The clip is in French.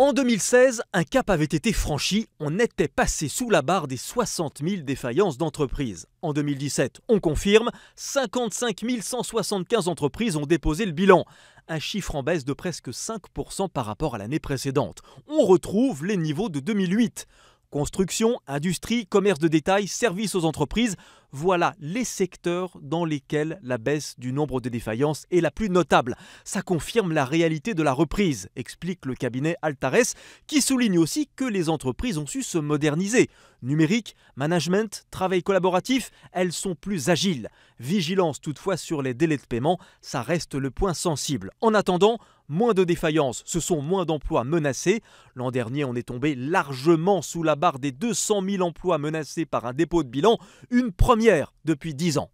En 2016, un cap avait été franchi, on était passé sous la barre des 60 000 défaillances d'entreprises. En 2017, on confirme, 55 175 entreprises ont déposé le bilan, un chiffre en baisse de presque 5% par rapport à l'année précédente. On retrouve les niveaux de 2008. Construction, industrie, commerce de détail, services aux entreprises, voilà les secteurs dans lesquels la baisse du nombre de défaillances est la plus notable. Ça confirme la réalité de la reprise, explique le cabinet Altares, qui souligne aussi que les entreprises ont su se moderniser. Numérique, management, travail collaboratif, elles sont plus agiles. Vigilance toutefois sur les délais de paiement, ça reste le point sensible. En attendant, moins de défaillances, ce sont moins d'emplois menacés. L'an dernier, on est tombé largement sous la barre des 200 000 emplois menacés par un dépôt de bilan, une première depuis 10 ans.